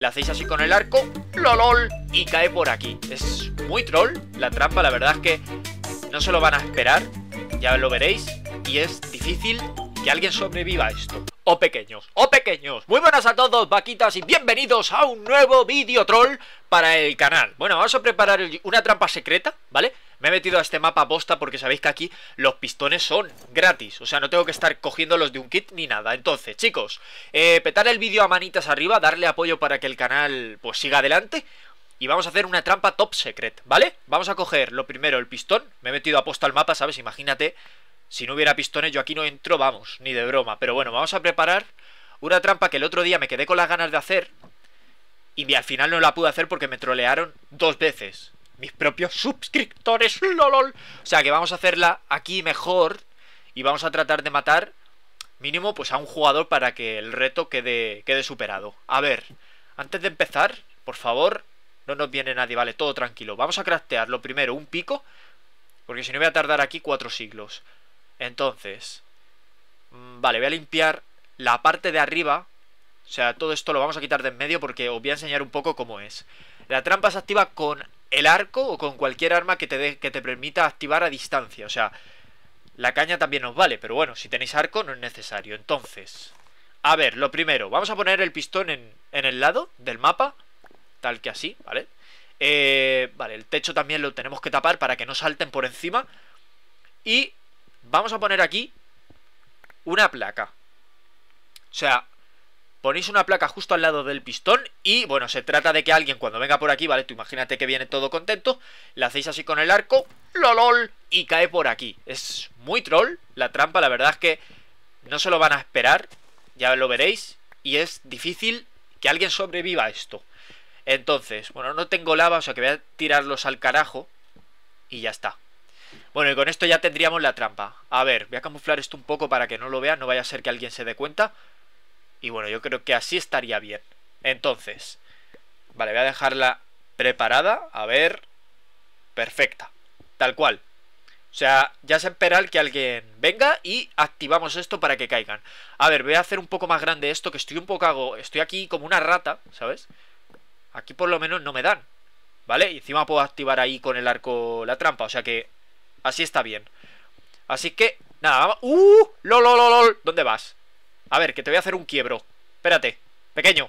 la hacéis así con el arco, lolol, y cae por aquí. Es muy troll la trampa, la verdad es que no se lo van a esperar, ya lo veréis, y es difícil que alguien sobreviva a esto. O oh, pequeños, o oh, pequeños. Muy buenas a todos, vaquitas, y bienvenidos a un nuevo vídeo troll para el canal. Bueno, vamos a preparar una trampa secreta, ¿vale? Me he metido a este mapa posta porque sabéis que aquí los pistones son gratis. O sea, no tengo que estar cogiendo los de un kit ni nada. Entonces, chicos, eh, petar el vídeo a manitas arriba, darle apoyo para que el canal pues siga adelante. Y vamos a hacer una trampa top secret, ¿vale? Vamos a coger lo primero, el pistón. Me he metido a posta al mapa, ¿sabes? Imagínate, si no hubiera pistones yo aquí no entro, vamos, ni de broma. Pero bueno, vamos a preparar una trampa que el otro día me quedé con las ganas de hacer. Y al final no la pude hacer porque me trolearon dos veces mis propios suscriptores, lolol. O sea que vamos a hacerla aquí mejor y vamos a tratar de matar mínimo pues a un jugador para que el reto quede, quede superado. A ver, antes de empezar, por favor, no nos viene nadie, vale, todo tranquilo. Vamos a craftear lo primero, un pico, porque si no voy a tardar aquí cuatro siglos. Entonces, mm, vale, voy a limpiar la parte de arriba. O sea, todo esto lo vamos a quitar de en medio porque os voy a enseñar un poco cómo es. La trampa se activa con el arco o con cualquier arma que te, que te permita activar a distancia. O sea, la caña también nos vale, pero bueno, si tenéis arco no es necesario. Entonces, a ver, lo primero, vamos a poner el pistón en, en el lado del mapa, tal que así, ¿vale? Eh, vale, el techo también lo tenemos que tapar para que no salten por encima. Y vamos a poner aquí una placa. O sea, ponéis una placa justo al lado del pistón y bueno, se trata de que alguien cuando venga por aquí, ¿vale? Tú imagínate que viene todo contento, la hacéis así con el arco, lolol, y cae por aquí. Es muy troll la trampa, la verdad es que no se lo van a esperar, ya lo veréis, y es difícil que alguien sobreviva a esto. Entonces, bueno, no tengo lava, o sea que voy a tirarlos al carajo y ya está. Bueno, y con esto ya tendríamos la trampa. A ver, voy a camuflar esto un poco para que no lo vea no vaya a ser que alguien se dé cuenta. Y bueno, yo creo que así estaría bien. Entonces, vale, voy a dejarla preparada. A ver. Perfecta. Tal cual. O sea, ya se esperar que alguien venga y activamos esto para que caigan. A ver, voy a hacer un poco más grande esto, que estoy un poco... Hago, estoy aquí como una rata, ¿sabes? Aquí por lo menos no me dan, ¿vale? Y encima puedo activar ahí con el arco la trampa, o sea que así está bien. Así que, nada, vamos... ¡Uh! ¡Lol, lol, dónde vas? A ver, que te voy a hacer un quiebro. Espérate. Pequeño.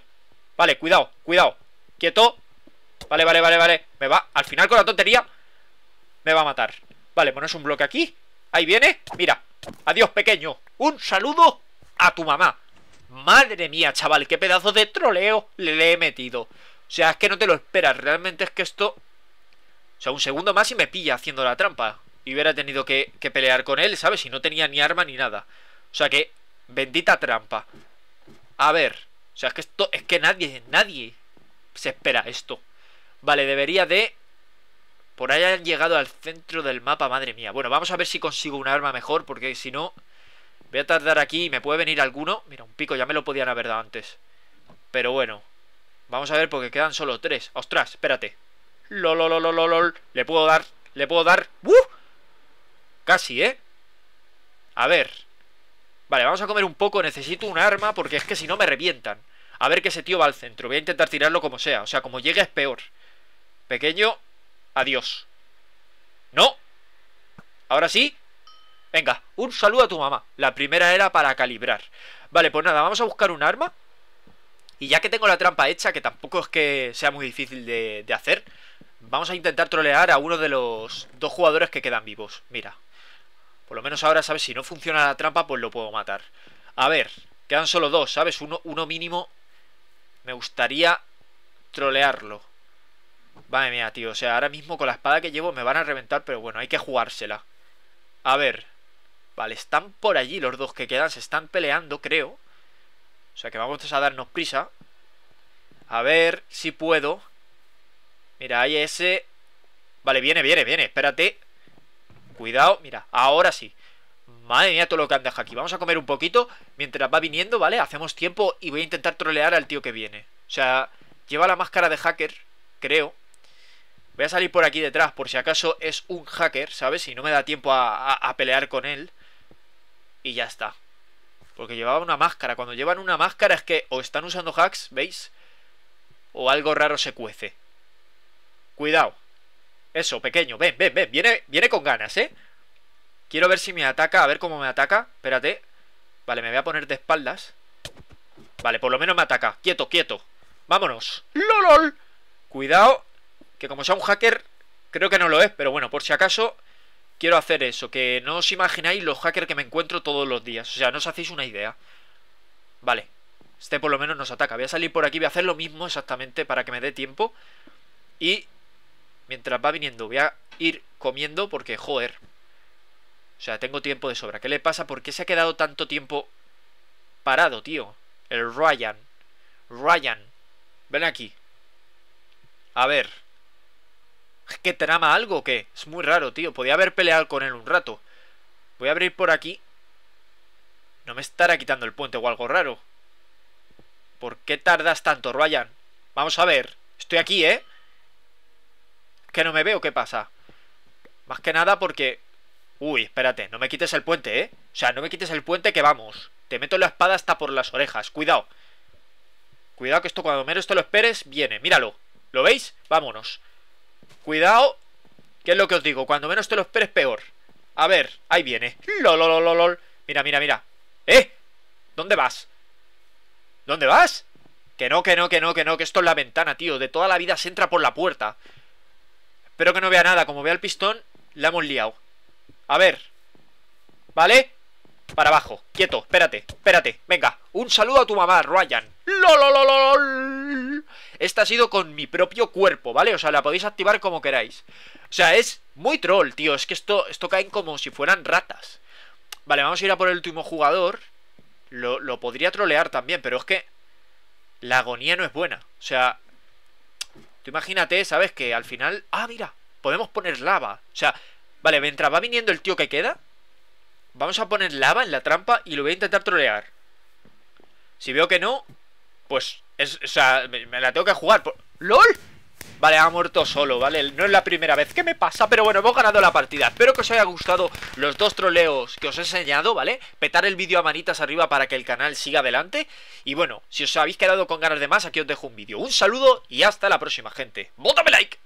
Vale, cuidado, cuidado. Quieto. Vale, vale, vale, vale. Me va. Al final con la tontería. Me va a matar. Vale, pones un bloque aquí. Ahí viene. Mira. Adiós, pequeño. Un saludo a tu mamá. Madre mía, chaval, qué pedazo de troleo le he metido. O sea, es que no te lo esperas. Realmente es que esto... O sea, un segundo más y me pilla haciendo la trampa. Y hubiera tenido que, que pelear con él, ¿sabes? Y no tenía ni arma ni nada. O sea que Bendita trampa. A ver. O sea, es que esto. Es que nadie, nadie se espera esto. Vale, debería de. Por ahí han llegado al centro del mapa, madre mía. Bueno, vamos a ver si consigo un arma mejor, porque si no. Voy a tardar aquí y me puede venir alguno. Mira, un pico, ya me lo podían haber dado antes. Pero bueno. Vamos a ver porque quedan solo tres. ¡Ostras! Espérate. ¡Lol, lo, lo, lo, Le puedo dar. Le puedo dar. ¡Uh! Casi, ¿eh? A ver. Vale, vamos a comer un poco. Necesito un arma porque es que si no me revientan. A ver que ese tío va al centro. Voy a intentar tirarlo como sea. O sea, como llegue es peor. Pequeño, adiós. ¡No! Ahora sí. Venga, un saludo a tu mamá. La primera era para calibrar. Vale, pues nada, vamos a buscar un arma. Y ya que tengo la trampa hecha, que tampoco es que sea muy difícil de, de hacer, vamos a intentar trolear a uno de los dos jugadores que quedan vivos. Mira, por lo menos ahora, ¿sabes? Si no funciona la trampa, pues lo puedo matar. A ver, quedan solo dos, ¿sabes? Uno, mínimo. Me gustaría trolearlo. Vale, mía, tío. O sea, ahora mismo con la espada que llevo me van a reventar, pero bueno, hay que jugársela. A ver. Vale, están por allí los dos que quedan. Se están peleando, creo. O sea que vamos a darnos prisa. A ver si puedo. Mira, hay ese... Vale, viene, viene, viene. Espérate. Cuidado, mira, ahora sí. Madre mía, todo lo que han dejado aquí. Vamos a comer un poquito mientras va viniendo, ¿vale? Hacemos tiempo y voy a intentar trolear al tío que viene. O sea, lleva la máscara de hacker, creo. Voy a salir por aquí detrás por si acaso es un hacker, ¿sabes? Si no me da tiempo a, a pelear con él. Y ya está. Porque llevaba una máscara. Cuando llevan una máscara es que o están usando hacks, ¿veis? O algo raro se cuece. Cuidado. Eso, pequeño, ven, ven, ven, viene, viene con ganas, ¿eh? Quiero ver si me ataca, a ver cómo me ataca Espérate Vale, me voy a poner de espaldas Vale, por lo menos me ataca Quieto, quieto Vámonos ¡Lolol! Cuidado Que como sea un hacker Creo que no lo es Pero bueno, por si acaso Quiero hacer eso Que no os imagináis los hackers que me encuentro todos los días O sea, no os hacéis una idea Vale Este por lo menos nos ataca Voy a salir por aquí Voy a hacer lo mismo exactamente Para que me dé tiempo Y mientras va viniendo voy a ir comiendo porque, joder. O sea, tengo tiempo de sobra. ¿Qué le pasa? ¿Por qué se ha quedado tanto tiempo parado, tío? El Ryan. Ryan. Ven aquí. A ver. ¿Que trama algo o qué? Es muy raro, tío. Podía haber peleado con él un rato. Voy a abrir por aquí. No me estará quitando el puente o algo raro. ¿Por qué tardas tanto, Ryan? Vamos a ver. Estoy aquí, ¿eh? que no me veo qué pasa. Más que nada porque... Uy, espérate, no me quites el puente, ¿eh? O sea, no me quites el puente que vamos. Te meto la espada hasta por las orejas. Cuidado. Cuidado que esto cuando menos te lo esperes, viene. Míralo. ¿Lo veis? Vámonos. Cuidado. ¿Qué es lo que os digo? Cuando menos te lo esperes, peor. A ver, ahí viene. lol. Mira, mira, mira. ¡Eh! ¿Dónde vas? ¿Dónde vas? Que no, que no, que no, que no, que esto es la ventana, tío. De toda la vida se entra por la puerta. Espero que no vea nada. Como vea el pistón, la hemos liado. A ver. ¿Vale? Para abajo. Quieto. Espérate. Espérate. Venga. Un saludo a tu mamá, Ryan. ¡Lolololol! Esta ha sido con mi propio cuerpo, ¿vale? O sea, la podéis activar como queráis. O sea, es muy troll, tío. Es que esto, esto caen como si fueran ratas. Vale, vamos a ir a por el último jugador. Lo, lo podría trolear también, pero es que... La agonía no es buena. O sea, Tú imagínate, ¿sabes? Que al final. Ah, mira, podemos poner lava. O sea, vale, mientras va viniendo el tío que queda, vamos a poner lava en la trampa y lo voy a intentar trolear. Si veo que no, pues. Es, o sea, me, la tengo que jugar. ¡LOL! Vale, ha muerto solo, ¿vale? No es la primera vez que me pasa, pero bueno, hemos ganado la partida Espero que os haya gustado los dos troleos que os he enseñado, ¿vale? Petar el vídeo a manitas arriba para que el canal siga adelante Y bueno, si os habéis quedado con ganas de más, aquí os dejo un vídeo Un saludo y hasta la próxima, gente ¡vótame like!